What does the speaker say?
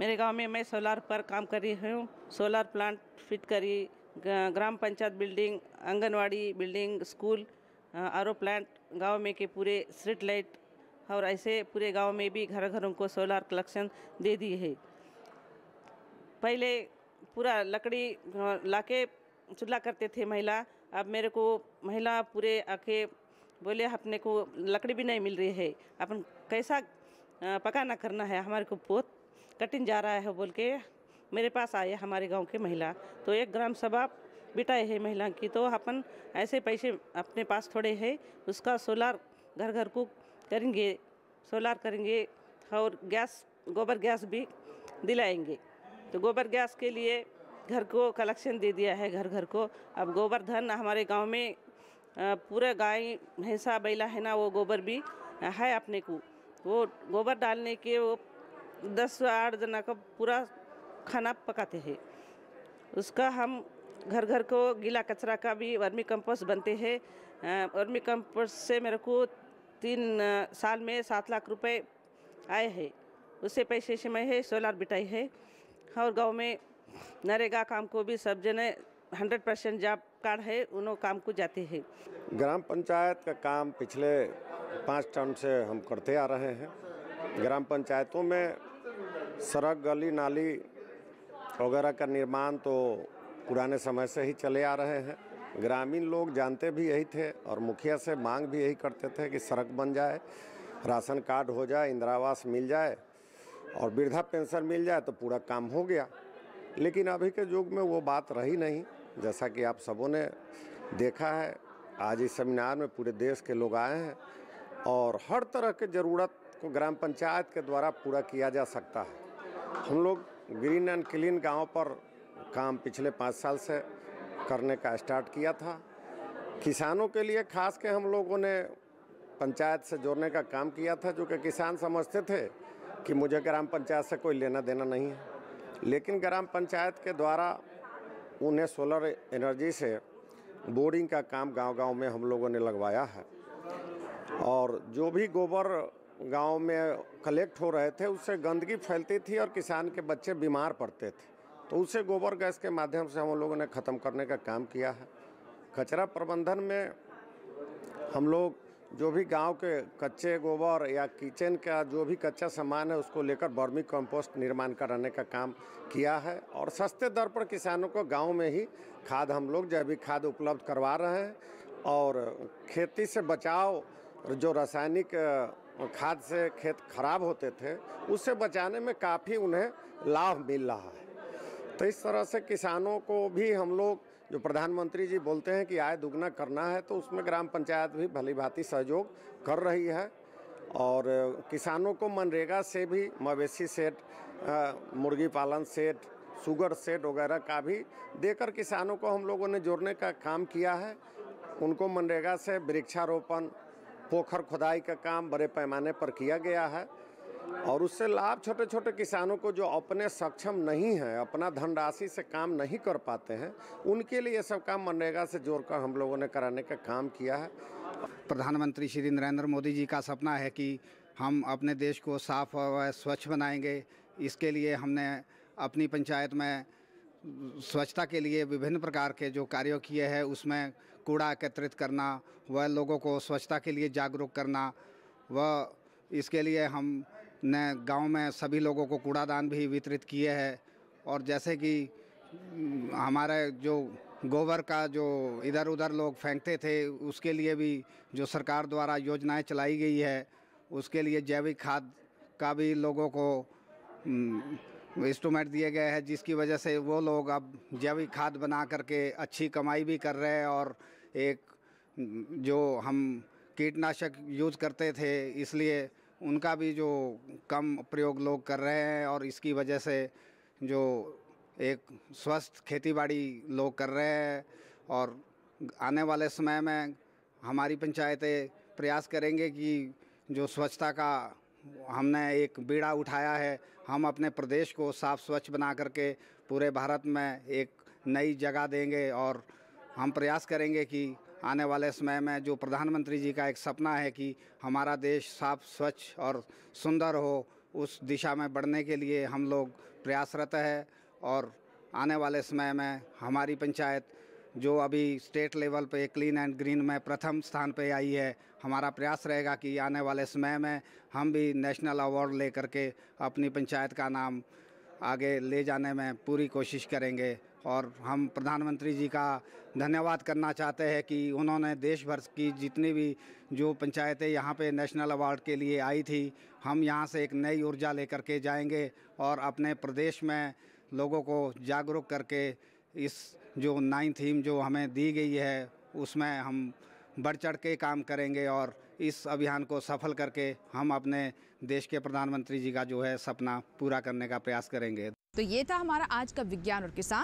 मेरे गांव में मैं सोलार पर काम कर रही हूँ सोलार प्लांट फिट करी ग्राम panchayat building anganwadi building school आर प्लांट गांव में के पूरे स्ट्रीट लाइट और ऐसे पूरे गांव में भी घर घरों को सोलार कलेक्शन दे दी है पहले पूरा लकड़ी लाके चूल्हा करते थे महिला अब मेरे को महिला पूरे आके बोले अपने को लकड़ी भी नहीं मिल रही है अपन कैसा पकाना करना है हमारे को बहुत कटिन जा रहा है बोल के मेरे पास आए हमारे गांव के महिला तो एक ग्राम सभा बिटाए है महिला की तो अपन ऐसे पैसे अपने पास थोड़े है उसका सोलार घर घर को करेंगे सोलार करेंगे और गैस गोबर गैस भी दिलाएंगे तो गोबर गैस के लिए घर को कलेक्शन दे दिया है घर घर को अब गोबर धन हमारे गांव में पूरा गाय भैंसा बैला है ना वो गोबर भी है अपने को वो गोबर डालने के वो दस आठ जना का पूरा खाना पकाते हैं उसका हम घर घर को गीला कचरा का भी वर्मी कंपोस्ट बनते हैं वर्मी कंपोस्ट से मेरे को तीन साल में सात लाख रुपए आए हैं उससे पैसे से मैं है सोलर बिटाई है और गांव में नरेगा काम को भी सब जने हंड्रेड परसेंट जॉब कार्ड है उन्हों काम को जाते हैं ग्राम पंचायत का काम पिछले पाँच टर्म से हम करते आ रहे हैं ग्राम पंचायतों में सड़क गली नाली वगैरह का निर्माण तो पुराने समय से ही चले आ रहे हैं ग्रामीण लोग जानते भी यही थे और मुखिया से मांग भी यही करते थे कि सड़क बन जाए राशन कार्ड हो जाए इंदिरावास मिल जाए और वृद्धा पेंशन मिल जाए तो पूरा काम हो गया लेकिन अभी के युग में वो बात रही नहीं जैसा कि आप सबों ने देखा है आज इस सेमिनार में पूरे देश के लोग आए हैं और हर तरह के ज़रूरत को ग्राम पंचायत के द्वारा पूरा किया जा सकता है हम लोग ग्रीन एंड क्लीन गांव पर काम पिछले पाँच साल से करने का स्टार्ट किया था किसानों के लिए खास के हम लोगों ने पंचायत से जोड़ने का काम किया था जो कि किसान समझते थे कि मुझे ग्राम पंचायत से कोई लेना देना नहीं है लेकिन ग्राम पंचायत के द्वारा उन्हें सोलर एनर्जी से बोरिंग का काम गांव-गांव में हम लोगों ने लगवाया है और जो भी गोबर गांव में कलेक्ट हो रहे थे उससे गंदगी फैलती थी और किसान के बच्चे बीमार पड़ते थे तो उसे गोबर गैस के माध्यम से हम लोगों ने ख़त्म करने का काम किया है कचरा प्रबंधन में हम लोग जो भी गांव के कच्चे गोबर या किचन का जो भी कच्चा सामान है उसको लेकर बर्मी कंपोस्ट निर्माण कराने का काम किया है और सस्ते दर पर किसानों को गांव में ही खाद हम लोग जैविक खाद उपलब्ध करवा रहे हैं और खेती से बचाव जो रासायनिक खाद से खेत खराब होते थे उससे बचाने में काफ़ी उन्हें लाभ मिल रहा है तो इस तरह से किसानों को भी हम लोग जो प्रधानमंत्री जी बोलते हैं कि आय दुगना करना है तो उसमें ग्राम पंचायत भी भली भांति सहयोग कर रही है और किसानों को मनरेगा से भी मवेशी सेट मुर्गी पालन सेट शुगर सेट वगैरह का भी देकर किसानों को हम लोगों ने जोड़ने का काम किया है उनको मनरेगा से वृक्षारोपण पोखर खुदाई का काम बड़े पैमाने पर किया गया है और उससे लाभ छोटे छोटे किसानों को जो अपने सक्षम नहीं हैं अपना धनराशि से काम नहीं कर पाते हैं उनके लिए ये सब काम मनरेगा से जोड़कर हम लोगों ने कराने का काम किया है प्रधानमंत्री श्री नरेंद्र मोदी जी का सपना है कि हम अपने देश को साफ व स्वच्छ बनाएंगे इसके लिए हमने अपनी पंचायत में स्वच्छता के लिए विभिन्न प्रकार के जो कार्यों किए हैं उसमें कूड़ा एकत्रित करना व लोगों को स्वच्छता के लिए जागरूक करना व इसके लिए हमने गांव में सभी लोगों को कूड़ादान भी वितरित किए हैं और जैसे कि हम्म, हमारे जो गोबर का जो इधर उधर लोग फेंकते थे उसके लिए भी जो सरकार द्वारा योजनाएं चलाई गई है उसके लिए जैविक खाद का भी लोगों को हम्म, इंस्ट्रूमेंट दिए गए हैं जिसकी वजह से वो लोग अब जैविक खाद बना करके अच्छी कमाई भी कर रहे हैं और एक जो हम कीटनाशक यूज करते थे इसलिए उनका भी जो कम प्रयोग लोग कर रहे हैं और इसकी वजह से जो एक स्वस्थ खेतीबाड़ी लोग कर रहे हैं और आने वाले समय में हमारी पंचायतें प्रयास करेंगे कि जो स्वच्छता का हमने एक बीड़ा उठाया है हम अपने प्रदेश को साफ स्वच्छ बना करके पूरे भारत में एक नई जगह देंगे और हम प्रयास करेंगे कि आने वाले समय में जो प्रधानमंत्री जी का एक सपना है कि हमारा देश साफ स्वच्छ और सुंदर हो उस दिशा में बढ़ने के लिए हम लोग प्रयासरत है और आने वाले समय में हमारी पंचायत जो अभी स्टेट लेवल पे क्लीन एंड ग्रीन में प्रथम स्थान पे आई है हमारा प्रयास रहेगा कि आने वाले समय में हम भी नेशनल अवार्ड लेकर के अपनी पंचायत का नाम आगे ले जाने में पूरी कोशिश करेंगे और हम प्रधानमंत्री जी का धन्यवाद करना चाहते हैं कि उन्होंने देश भर की जितनी भी जो पंचायतें यहाँ पे नेशनल अवार्ड के लिए आई थी हम यहाँ से एक नई ऊर्जा लेकर के जाएंगे और अपने प्रदेश में लोगों को जागरूक करके इस जो नाइन थीम जो हमें दी गई है उसमें हम बढ़ चढ़ के काम करेंगे और इस अभियान को सफल करके हम अपने देश के प्रधानमंत्री जी का जो है सपना पूरा करने का प्रयास करेंगे तो ये था हमारा आज का विज्ञान और किसान